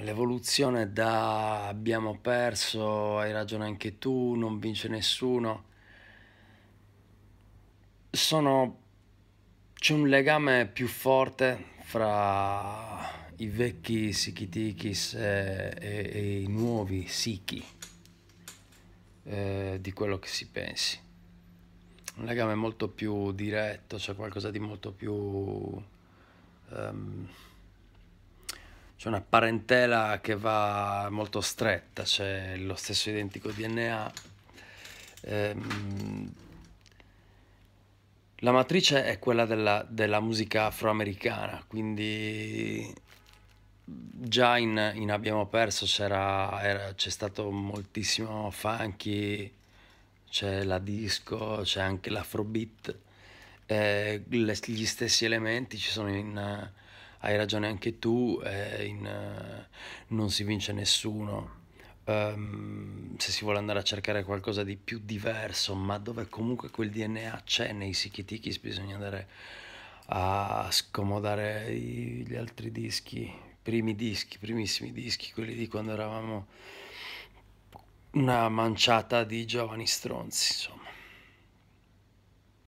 l'evoluzione da abbiamo perso, hai ragione anche tu, non vince nessuno. Sono c'è un legame più forte fra i vecchi Sikitikis e, e, e, i nuovi Siki eh, di quello che si pensi. Un legame molto più diretto, c'è cioè qualcosa di molto più... Um, c'è una parentela che va molto stretta, c'è lo stesso identico DNA. Ehm, la matrice è quella della, della musica afroamericana, quindi già in, in Abbiamo Perso c'era, c'è stato moltissimo funky, c'è la disco, c'è anche l'afrobeat, eh, le, gli stessi elementi ci sono in hai ragione anche tu, eh, in, eh, non si vince nessuno. Um, se si vuole andare a cercare qualcosa di più diverso, ma dove comunque quel DNA c'è nei Sikitichis, bisogna andare a scomodare i, gli altri dischi, primi dischi, primissimi dischi, quelli di quando eravamo una manciata di giovani stronzi, insomma.